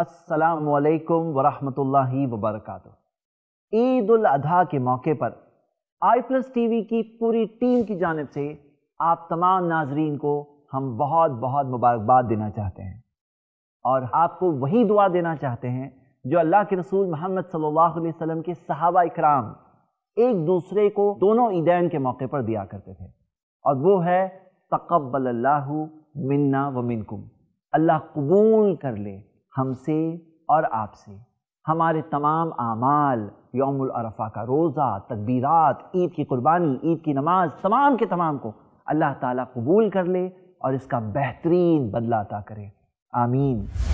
السلام علیکم ورحمۃ اللہ وبرکاتہ عید الاضحیٰ کے موقع پر آئی پلس ٹی وی کی پوری ٹیم کی جانب سے آپ تمام ناظرین کو ہم بہت بہت مبارکباد دینا چاہتے ہیں اور آپ کو وہی دعا دینا چاہتے ہیں جو اللہ کے رسول محمد صلی اللہ علیہ وسلم کے صحابہ اکرام ایک دوسرے کو دونوں عیدین کے موقع پر دیا کرتے تھے اور وہ ہے تقبل اللہ منا و منکم اللہ قبول کر لے ہم سے اور آپ سے ہمارے تمام اعمال یوم العرفہ کا روزہ تکبیرات عید کی قربانی عید کی نماز تمام کے تمام کو اللہ تعالیٰ قبول کر لے اور اس کا بہترین بدلہ عطا کرے آمین